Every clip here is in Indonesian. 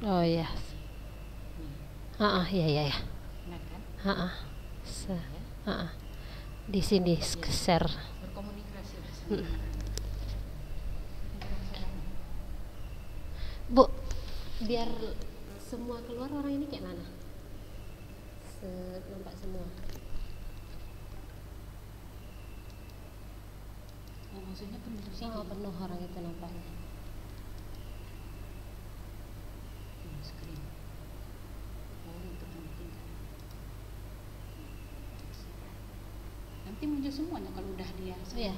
oh iya ah iya iya ya ah ah di sini iya. share bu biar semua keluar orang ini kayak mana Se nampak semua oh, maksudnya penuh sih oh, ya? penuh orang itu nampaknya dia semuanya kalau udah dia yeah.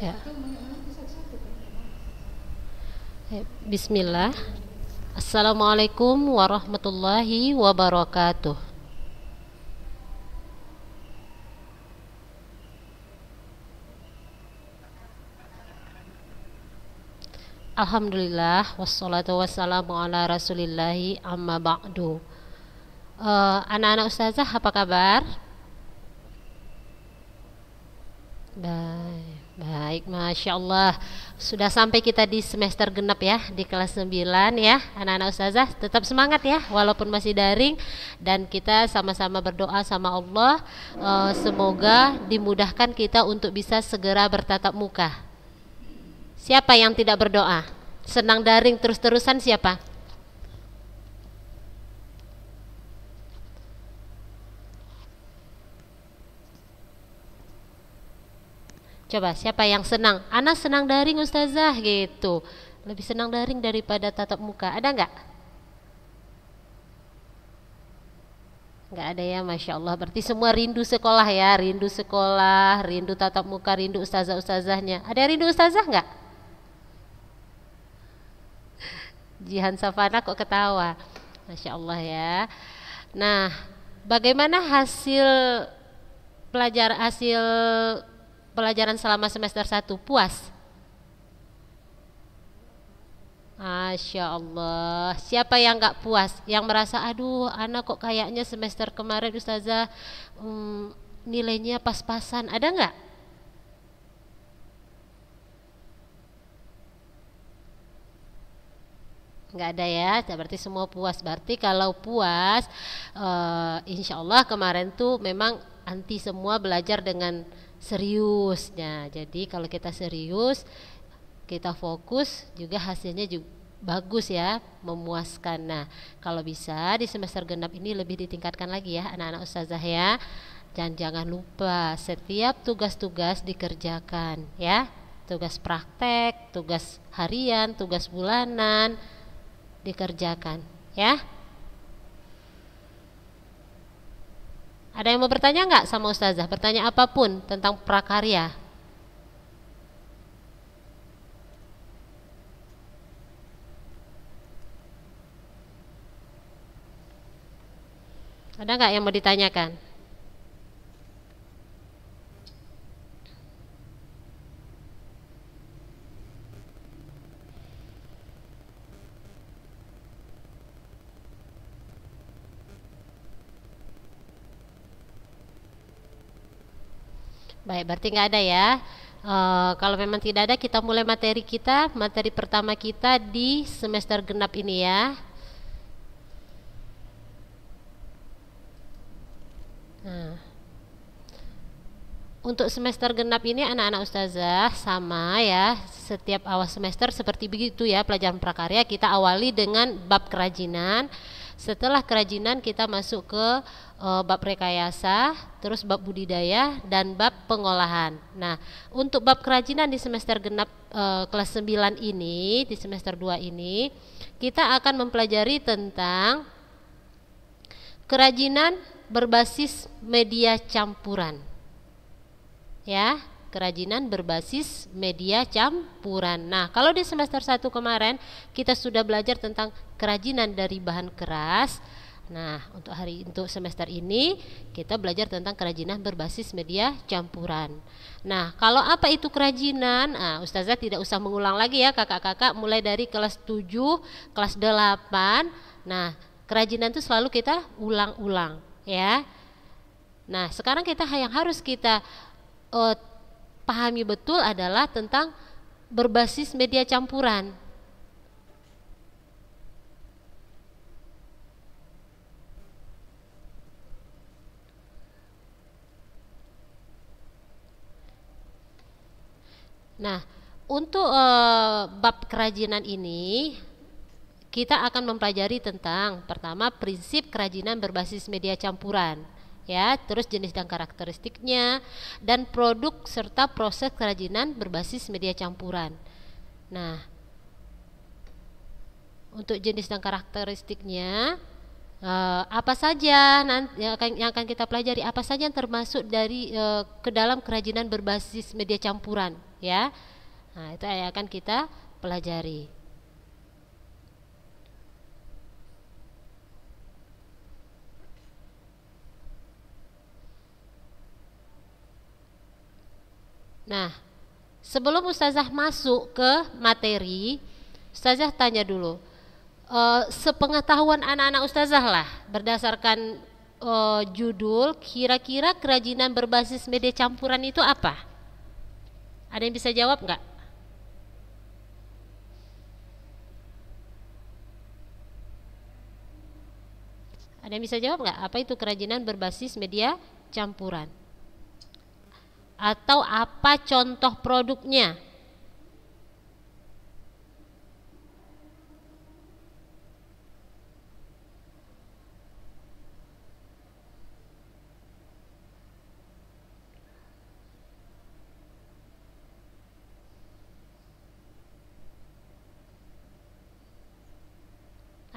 Iya. Ya. ya. Bismillah. Assalamualaikum warahmatullahi wabarakatuh. Alhamdulillah wassalatu wassalamu ala rasulillahi amma ba'du. Eh, anak-anak uh, ustazah apa kabar? Baik, baik, masya Allah. Sudah sampai kita di semester genap ya, di kelas 9 ya, anak-anak ustazah tetap semangat ya, walaupun masih daring dan kita sama-sama berdoa sama Allah, uh, semoga dimudahkan kita untuk bisa segera bertatap muka. Siapa yang tidak berdoa? Senang daring terus-terusan siapa? Coba siapa yang senang? Ana senang daring ustazah gitu. Lebih senang daring daripada tatap muka. Ada nggak? Nggak ada ya, masya Allah. Berarti semua rindu sekolah ya, rindu sekolah, rindu tatap muka, rindu ustazah-ustazahnya. Ada rindu ustazah nggak? Jihan Savana kok ketawa, masya Allah ya. Nah, bagaimana hasil pelajar hasil pelajaran selama semester 1 puas? Masya Allah Siapa yang nggak puas Yang merasa aduh anak kok kayaknya semester kemarin Ustazah hmm, Nilainya pas-pasan Ada nggak? nggak ada ya berarti semua puas berarti kalau puas uh, insya Allah kemarin tuh memang anti semua belajar dengan seriusnya. Jadi kalau kita serius, kita fokus juga hasilnya juga bagus ya, memuaskan. Nah, kalau bisa di semester genap ini lebih ditingkatkan lagi ya anak-anak ustazah ya. Dan jangan lupa setiap tugas-tugas dikerjakan ya. Tugas praktek, tugas harian, tugas bulanan dikerjakan ya. Ada yang mau bertanya nggak sama ustazah? Bertanya apapun tentang prakarya. Ada nggak yang mau ditanyakan? Baik, berarti nggak ada ya. Uh, kalau memang tidak ada, kita mulai materi kita, materi pertama kita di semester genap ini ya. Nah. Untuk semester genap ini anak-anak ustazah sama ya, setiap awal semester seperti begitu ya pelajaran prakarya kita awali dengan bab kerajinan, setelah kerajinan kita masuk ke e, bab rekayasa, terus bab budidaya dan bab pengolahan. Nah, untuk bab kerajinan di semester genap e, kelas 9 ini, di semester 2 ini, kita akan mempelajari tentang kerajinan berbasis media campuran. Ya kerajinan berbasis media campuran. Nah, kalau di semester 1 kemarin kita sudah belajar tentang kerajinan dari bahan keras. Nah, untuk hari untuk semester ini kita belajar tentang kerajinan berbasis media campuran. Nah, kalau apa itu kerajinan? Nah, ustazah tidak usah mengulang lagi ya kakak-kakak mulai dari kelas 7, kelas 8. Nah, kerajinan itu selalu kita ulang-ulang ya. Nah, sekarang kita yang harus kita uh, pahami betul adalah tentang berbasis media campuran. Nah, untuk e, bab kerajinan ini kita akan mempelajari tentang pertama prinsip kerajinan berbasis media campuran ya, terus jenis dan karakteristiknya dan produk serta proses kerajinan berbasis media campuran. Nah, untuk jenis dan karakteristiknya eh, apa saja nanti, yang, akan, kita pelajari apa saja yang termasuk dari eh, ke dalam kerajinan berbasis media campuran ya. Nah, itu yang akan kita pelajari. Nah, sebelum ustazah masuk ke materi, ustazah tanya dulu. E, sepengetahuan anak-anak ustazah lah berdasarkan e, judul, kira-kira kerajinan berbasis media campuran itu apa? Ada yang bisa jawab nggak? Ada yang bisa jawab nggak? Apa itu kerajinan berbasis media campuran? atau apa contoh produknya?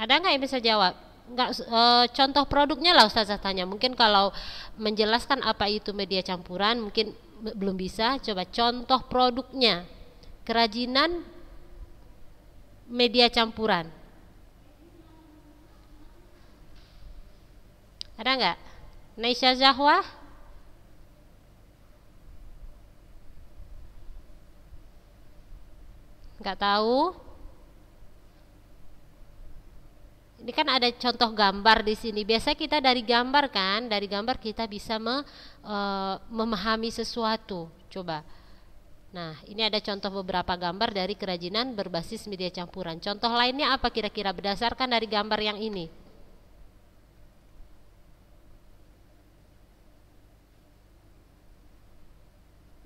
Ada nggak yang bisa jawab? Nggak, e, contoh produknya lah Ustazah tanya. Mungkin kalau menjelaskan apa itu media campuran, mungkin belum bisa, coba contoh produknya. Kerajinan media campuran. Ada nggak? Naisha Zahwa? Nggak tahu? ini kan ada contoh gambar di sini. Biasa kita dari gambar kan, dari gambar kita bisa me, e, memahami sesuatu. Coba. Nah, ini ada contoh beberapa gambar dari kerajinan berbasis media campuran. Contoh lainnya apa kira-kira berdasarkan dari gambar yang ini?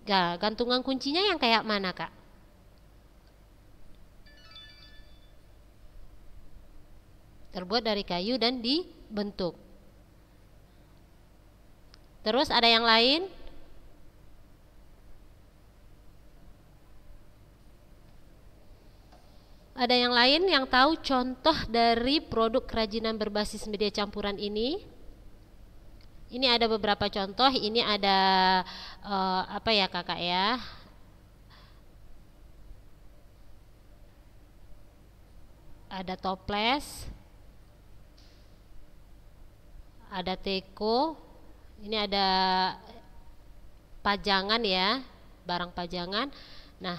Gak, gantungan kuncinya yang kayak mana, Kak? terbuat dari kayu dan dibentuk. Terus ada yang lain? Ada yang lain yang tahu contoh dari produk kerajinan berbasis media campuran ini? Ini ada beberapa contoh. Ini ada uh, apa ya kakak ya? Ada toples, ada teko ini ada pajangan ya barang pajangan nah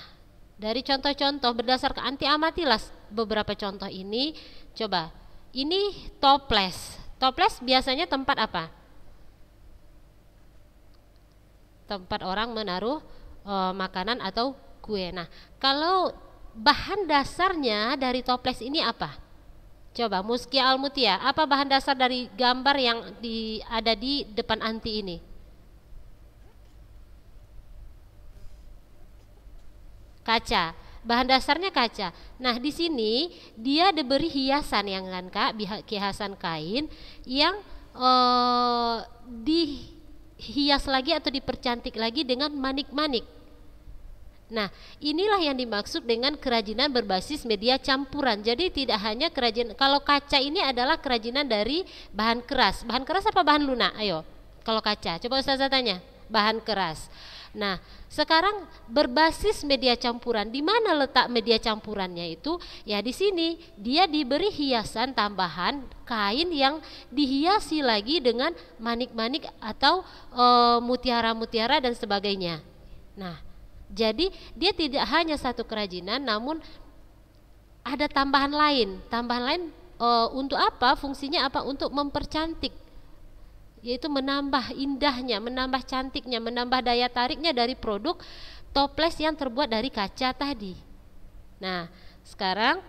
dari contoh-contoh berdasarkan anti amatilas beberapa contoh ini coba ini toples toples biasanya tempat apa tempat orang menaruh e, makanan atau kue nah kalau bahan dasarnya dari toples ini apa Coba Muskia Almutia, apa bahan dasar dari gambar yang di, ada di depan anti ini? Kaca. Bahan dasarnya kaca. Nah, di sini dia diberi hiasan yang kan Kak, hiasan kain yang eh, dihias lagi atau dipercantik lagi dengan manik-manik. Nah, inilah yang dimaksud dengan kerajinan berbasis media campuran. Jadi tidak hanya kerajinan kalau kaca ini adalah kerajinan dari bahan keras. Bahan keras apa bahan lunak? Ayo. Kalau kaca, coba Ustazah tanya. Bahan keras. Nah, sekarang berbasis media campuran. Di mana letak media campurannya itu? Ya di sini. Dia diberi hiasan tambahan kain yang dihiasi lagi dengan manik-manik atau mutiara eh, mutiara-mutiara dan sebagainya. Nah, jadi dia tidak hanya satu kerajinan namun ada tambahan lain. Tambahan lain e, untuk apa? Fungsinya apa? Untuk mempercantik yaitu menambah indahnya, menambah cantiknya, menambah daya tariknya dari produk toples yang terbuat dari kaca tadi. Nah, sekarang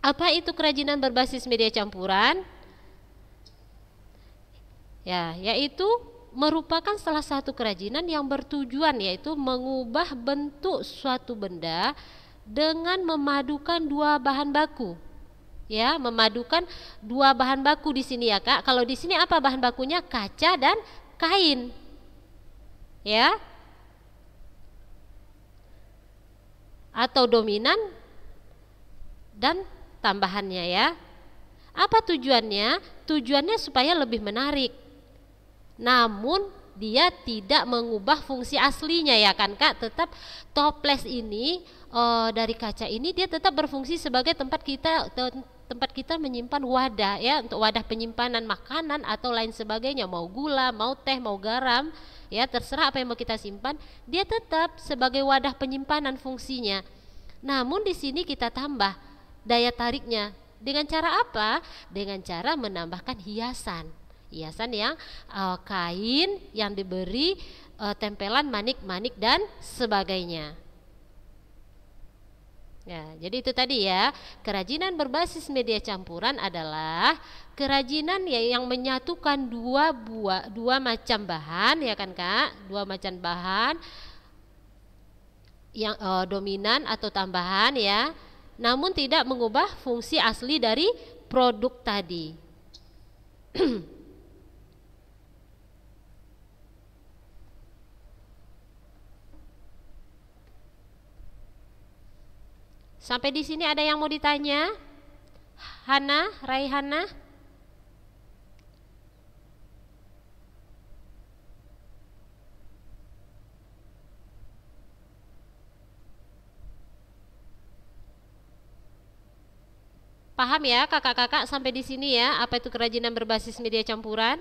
apa itu kerajinan berbasis media campuran? Ya, yaitu merupakan salah satu kerajinan yang bertujuan yaitu mengubah bentuk suatu benda dengan memadukan dua bahan baku. Ya, memadukan dua bahan baku di sini ya, Kak. Kalau di sini apa bahan bakunya? Kaca dan kain. Ya. Atau dominan dan tambahannya ya. Apa tujuannya? Tujuannya supaya lebih menarik namun dia tidak mengubah fungsi aslinya ya kan kak tetap toples ini e, dari kaca ini dia tetap berfungsi sebagai tempat kita tempat kita menyimpan wadah ya untuk wadah penyimpanan makanan atau lain sebagainya mau gula mau teh mau garam ya terserah apa yang mau kita simpan dia tetap sebagai wadah penyimpanan fungsinya namun di sini kita tambah daya tariknya dengan cara apa dengan cara menambahkan hiasan hiasan yang uh, kain yang diberi uh, tempelan manik-manik dan sebagainya. Ya, jadi itu tadi ya, kerajinan berbasis media campuran adalah kerajinan ya yang menyatukan dua buah dua macam bahan ya kan Kak, dua macam bahan yang e, dominan atau tambahan ya, namun tidak mengubah fungsi asli dari produk tadi. Sampai di sini ada yang mau ditanya? Hana, Raihana? Paham ya kakak-kakak sampai di sini ya apa itu kerajinan berbasis media campuran?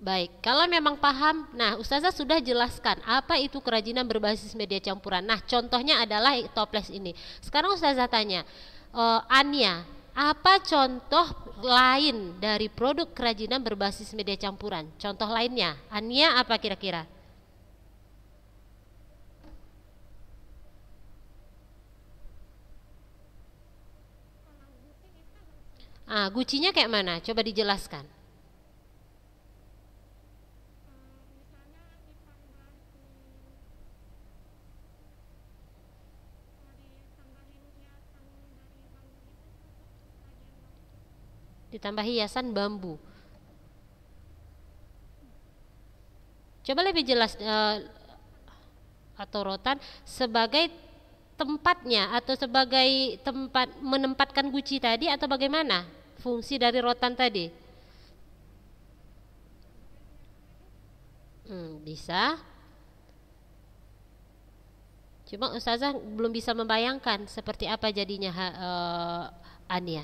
Baik, kalau memang paham, nah Ustazah sudah jelaskan apa itu kerajinan berbasis media campuran. Nah, contohnya adalah toples ini. Sekarang Ustazah tanya, uh, Ania, apa contoh lain dari produk kerajinan berbasis media campuran? Contoh lainnya, Ania apa kira-kira? Ah, gucinya kayak mana? Coba dijelaskan. ditambah hiasan bambu. Coba lebih jelas e, atau rotan sebagai tempatnya atau sebagai tempat menempatkan guci tadi atau bagaimana fungsi dari rotan tadi? Hmm, bisa. Cuma ustazah belum bisa membayangkan seperti apa jadinya uh, Ania.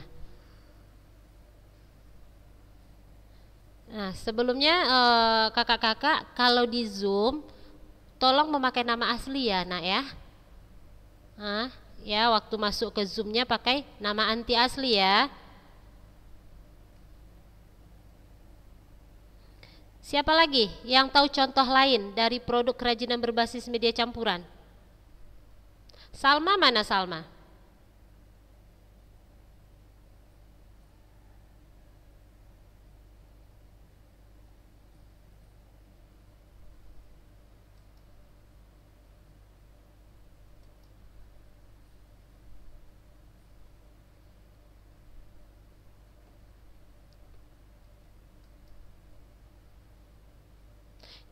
Nah, sebelumnya eh, kakak-kakak uh, kalau di Zoom tolong memakai nama asli ya, Nak ya. Nah, ya waktu masuk ke Zoomnya pakai nama anti asli ya. Siapa lagi yang tahu contoh lain dari produk kerajinan berbasis media campuran? Salma mana Salma?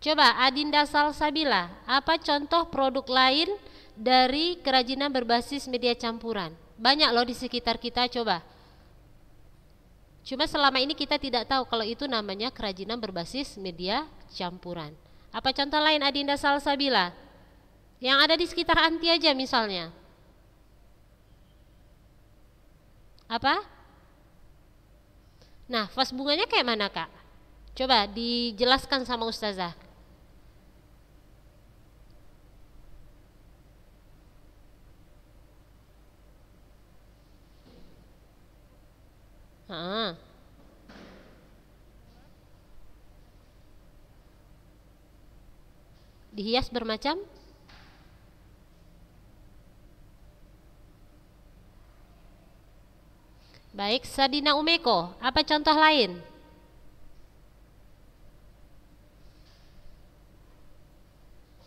Coba Adinda Salsabila, apa contoh produk lain dari kerajinan berbasis media campuran? Banyak loh di sekitar kita, coba. Cuma selama ini kita tidak tahu kalau itu namanya kerajinan berbasis media campuran. Apa contoh lain Adinda Salsabila? Yang ada di sekitar anti aja misalnya. Apa? Nah, vas bunganya kayak mana, Kak? Coba dijelaskan sama ustazah. Dihias bermacam? Baik, Sadina Umeko, apa contoh lain?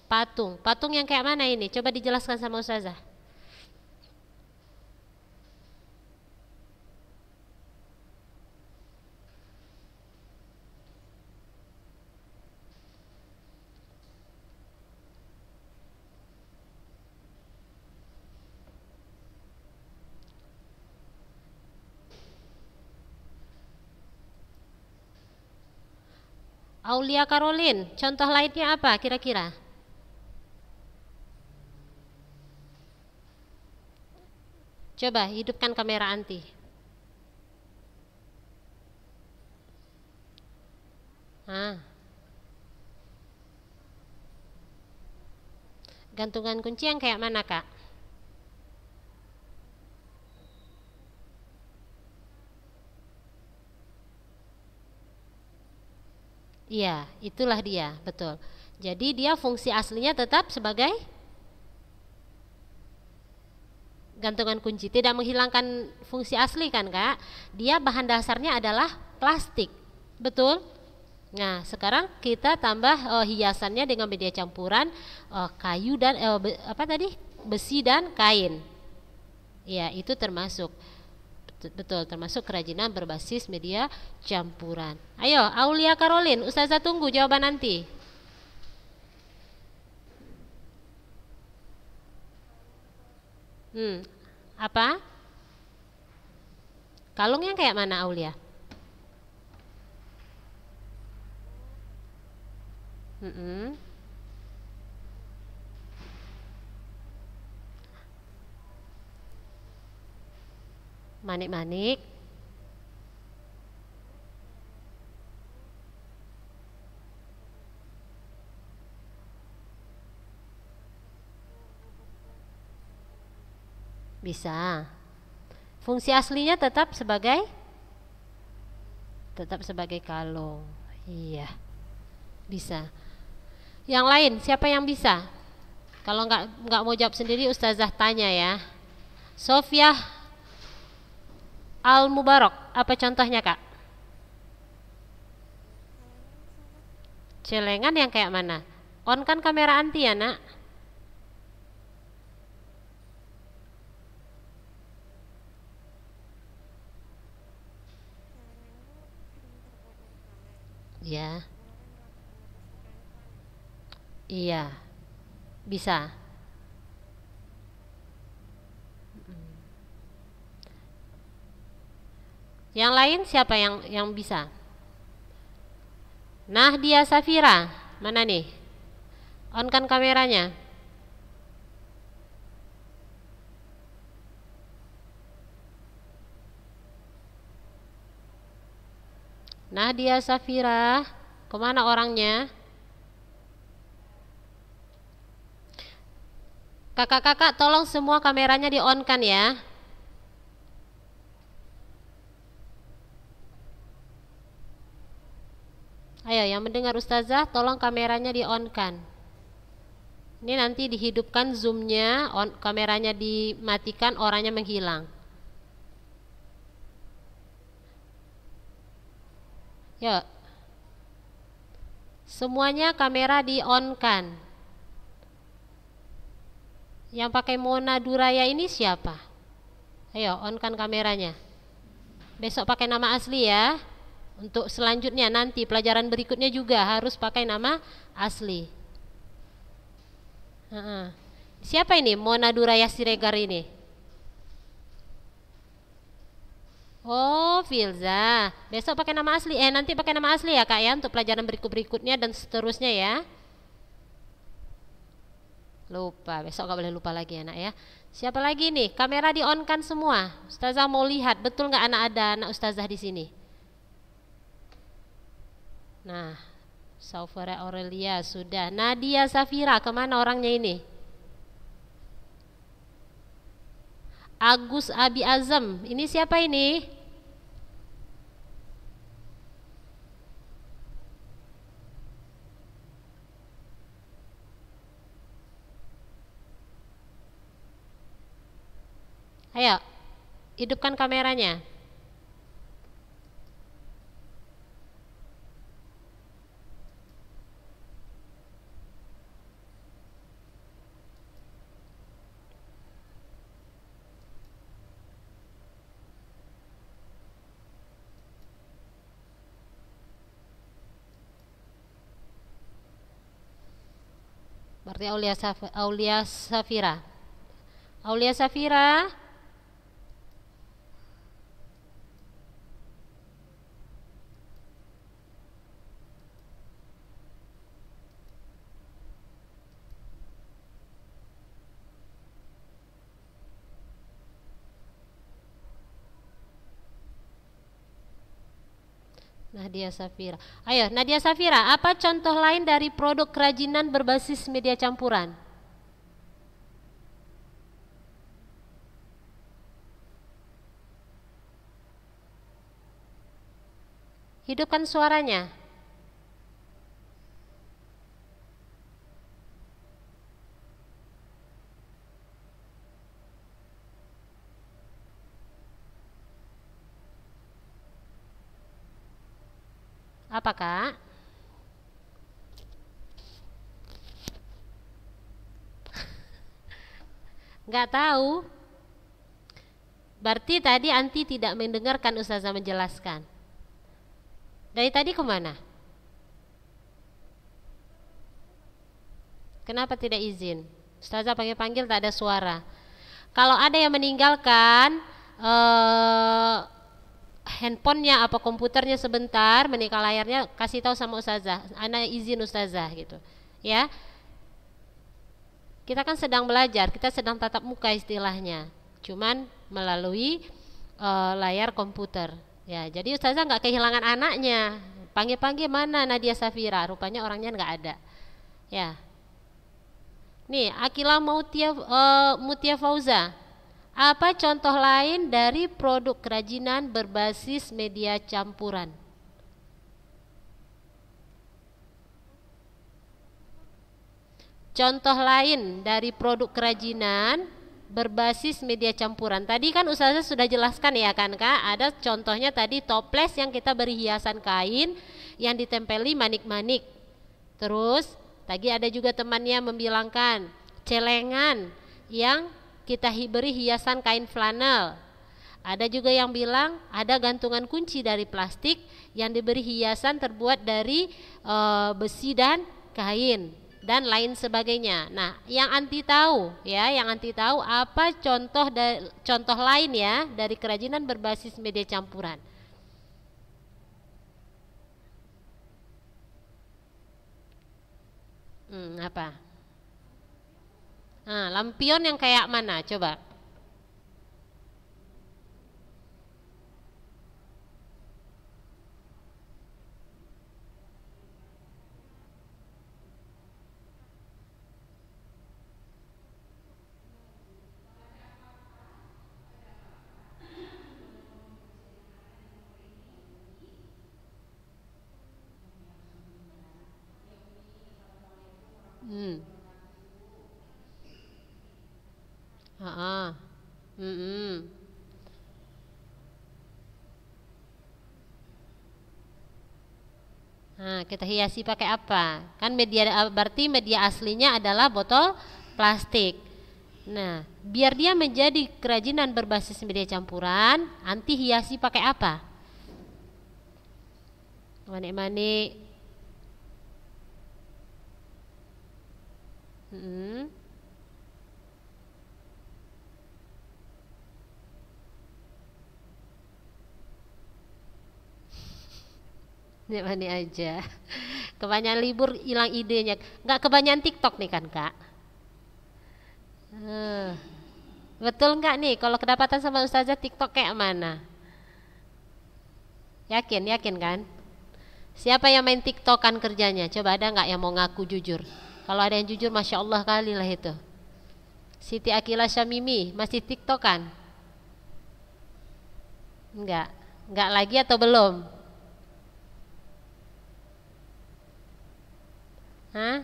Patung, patung yang kayak mana ini? Coba dijelaskan sama Ustazah. Aulia Karolin, contoh lainnya apa kira-kira? Coba hidupkan kamera anti. Ah. Gantungan kunci yang kayak mana, Kak? Iya, itulah dia, betul. Jadi dia fungsi aslinya tetap sebagai gantungan kunci, tidak menghilangkan fungsi asli kan, Kak? Dia bahan dasarnya adalah plastik. Betul? Nah, sekarang kita tambah uh, hiasannya dengan media campuran uh, kayu dan uh, be, apa tadi? besi dan kain. Ya, itu termasuk betul termasuk kerajinan berbasis media campuran. Ayo Aulia Karolin, Ustazah tunggu jawaban nanti. Hmm, apa? Kalungnya kayak mana Aulia? Hmm. -mm. manik-manik bisa fungsi aslinya tetap sebagai tetap sebagai kalung iya bisa yang lain siapa yang bisa kalau nggak nggak mau jawab sendiri ustazah tanya ya Sofia al mubarok apa contohnya kak celengan yang kayak mana on kan kamera anti ya nak ya iya bisa Yang lain siapa yang yang bisa? Nah, dia Safira. Mana nih? On kan kameranya. Nah, dia Safira. Kemana orangnya? Kakak-kakak tolong semua kameranya di on kan ya. Ayo yang mendengar ustazah tolong kameranya di on kan. Ini nanti dihidupkan zoomnya, on, kameranya dimatikan, orangnya menghilang. Ya. Semuanya kamera di on kan. Yang pakai Mona Duraya ini siapa? Ayo, on kan kameranya. Besok pakai nama asli ya. Untuk selanjutnya nanti pelajaran berikutnya juga harus pakai nama asli. Siapa ini Mona Duraya Siregar ini? Oh, Filza. Besok pakai nama asli. Eh, nanti pakai nama asli ya, Kak ya, untuk pelajaran berikut-berikutnya dan seterusnya ya. Lupa, besok nggak boleh lupa lagi anak ya. Siapa lagi nih? Kamera di on kan semua. Ustazah mau lihat, betul nggak anak ada anak ustazah di sini? Nah, Saufere Aurelia sudah. Nadia Safira kemana orangnya ini? Agus Abi Azam. Ini siapa ini? Ayo, hidupkan kameranya. berarti Aulia Safira Aulia Safira Nadia Safira. Ayo, Nadia Safira, apa contoh lain dari produk kerajinan berbasis media campuran? Hidupkan suaranya. Apa kak? Nggak tahu. Berarti tadi anti tidak mendengarkan ustazah menjelaskan. Dari tadi kemana? Kenapa tidak izin? Ustazah panggil-panggil tak ada suara. Kalau ada yang meninggalkan, eh, handphonenya apa komputernya sebentar menikah layarnya kasih tahu sama ustazah anak izin ustazah gitu ya kita kan sedang belajar kita sedang tatap muka istilahnya cuman melalui e, layar komputer ya jadi ustazah nggak kehilangan anaknya panggil-panggil mana Nadia Safira rupanya orangnya nggak ada ya nih Akila Mutia e, eh, Mutia Fauza apa contoh lain dari produk kerajinan berbasis media campuran? Contoh lain dari produk kerajinan berbasis media campuran. Tadi kan usaha sudah jelaskan ya kan Kak, ada contohnya tadi toples yang kita beri hiasan kain yang ditempeli manik-manik. Terus tadi ada juga temannya membilangkan celengan yang kita beri hiasan kain flanel. Ada juga yang bilang ada gantungan kunci dari plastik yang diberi hiasan terbuat dari e, besi dan kain dan lain sebagainya. Nah, yang anti tahu ya, yang anti tahu apa contoh da, contoh lain ya dari kerajinan berbasis media campuran. Hmm, apa? Nah, lampion yang kayak mana? Coba. Hmm. ah, ah. mm -mm. Nah, kita hiasi pakai apa? Kan media berarti media aslinya adalah botol plastik. Nah, biar dia menjadi kerajinan berbasis media campuran, anti hiasi pakai apa? Manik-manik. Hmm. Nemani aja. Kebanyakan libur hilang idenya. Enggak kebanyakan TikTok nih kan kak? Hmm. betul nggak nih? Kalau kedapatan sama ustazah TikTok kayak mana? Yakin, yakin kan? Siapa yang main TikTok kan kerjanya? Coba ada nggak yang mau ngaku jujur? Kalau ada yang jujur, masya Allah kali lah itu. Siti Akila Syamimi masih TikTok kan? Enggak, enggak lagi atau belum? Hah?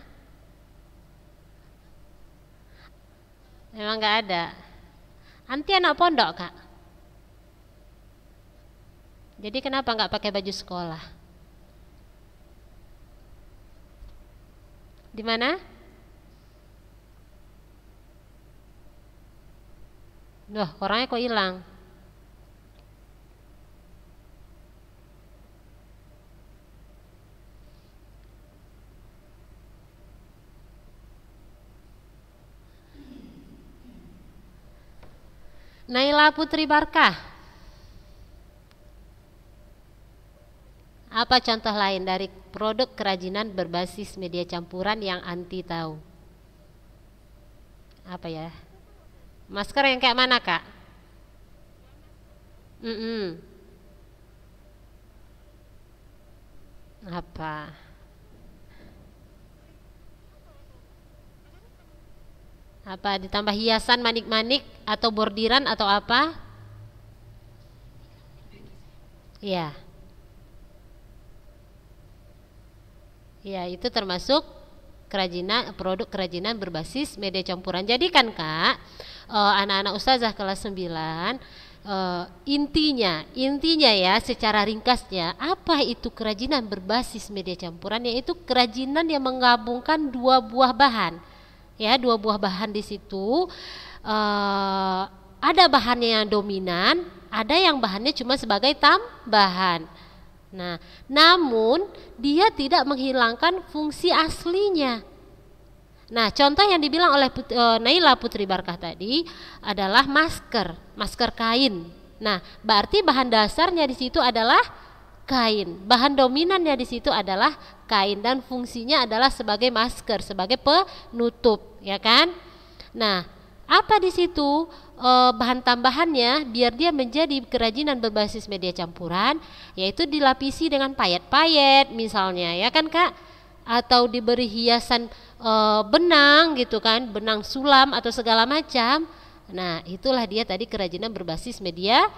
Memang gak ada. Anti anak pondok kak. Jadi kenapa nggak pakai baju sekolah? Di mana? Duh, orangnya kok hilang? Naila Putri Barkah. Apa contoh lain dari produk kerajinan berbasis media campuran yang anti tahu? Apa ya? Masker yang kayak mana kak? Mm -mm. Apa? Apa ditambah hiasan manik-manik? atau bordiran atau apa? Ya. Ya, itu termasuk kerajinan produk kerajinan berbasis media campuran. Jadi kan Kak, eh, anak-anak e, ustazah kelas 9 e, eh, intinya, intinya ya secara ringkasnya, apa itu kerajinan berbasis media campuran? Yaitu kerajinan yang menggabungkan dua buah bahan. Ya, dua buah bahan di situ uh, ada bahannya yang dominan, ada yang bahannya cuma sebagai tambahan. Nah, namun dia tidak menghilangkan fungsi aslinya. Nah, contoh yang dibilang oleh Put, uh, Naila Putri Barkah tadi adalah masker, masker kain. Nah, berarti bahan dasarnya di situ adalah kain. Bahan dominannya di situ adalah kain dan fungsinya adalah sebagai masker, sebagai penutup, ya kan? Nah, apa di situ e, bahan tambahannya biar dia menjadi kerajinan berbasis media campuran yaitu dilapisi dengan payet-payet misalnya ya kan Kak atau diberi hiasan e, benang gitu kan benang sulam atau segala macam nah itulah dia tadi kerajinan berbasis media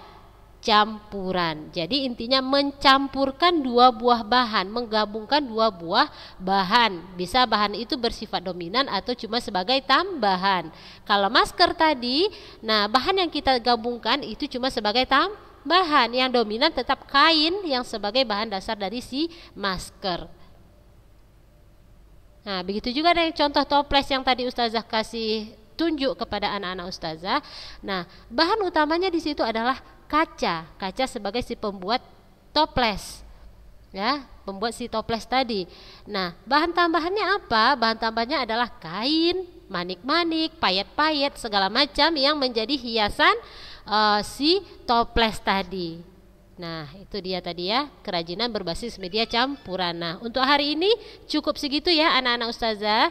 campuran. Jadi intinya mencampurkan dua buah bahan, menggabungkan dua buah bahan. Bisa bahan itu bersifat dominan atau cuma sebagai tambahan. Kalau masker tadi, nah bahan yang kita gabungkan itu cuma sebagai tambahan. Yang dominan tetap kain yang sebagai bahan dasar dari si masker. Nah, begitu juga dengan contoh toples yang tadi Ustazah kasih tunjuk kepada anak-anak ustazah. Nah, bahan utamanya di situ adalah kaca, kaca sebagai si pembuat toples. Ya, pembuat si toples tadi. Nah, bahan tambahannya apa? Bahan tambahannya adalah kain, manik-manik, payet-payet, segala macam yang menjadi hiasan uh, si toples tadi. Nah, itu dia tadi ya, kerajinan berbasis media campuran. Nah, untuk hari ini cukup segitu ya anak-anak ustazah.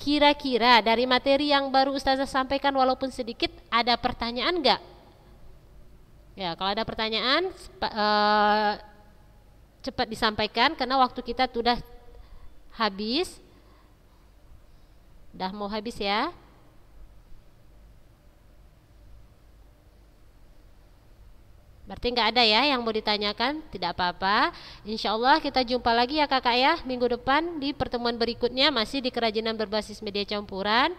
Kira-kira dari materi yang baru ustazah sampaikan walaupun sedikit ada pertanyaan enggak? Ya, kalau ada pertanyaan eh, cepat disampaikan karena waktu kita sudah habis. Dah mau habis ya. Berarti nggak ada ya yang mau ditanyakan, tidak apa-apa. Insya Allah kita jumpa lagi ya kakak ya minggu depan di pertemuan berikutnya masih di kerajinan berbasis media campuran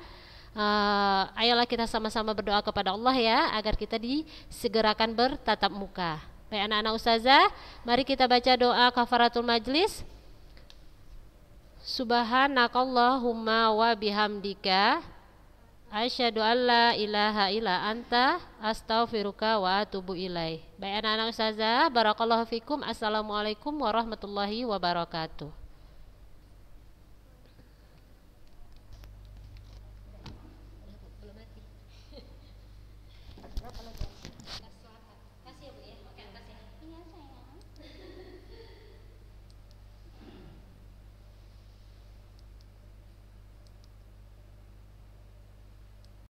uh, ayolah kita sama-sama berdoa kepada Allah ya agar kita disegerakan bertatap muka. Baik anak-anak ustazah, mari kita baca doa kafaratul majlis. Subhanakallahumma wa bihamdika Asyhadu alla ilaha illa anta astaghfiruka wa atubu ilaih. Baik anak-anak ustazah, barakallahu fikum. Assalamualaikum warahmatullahi wabarakatuh.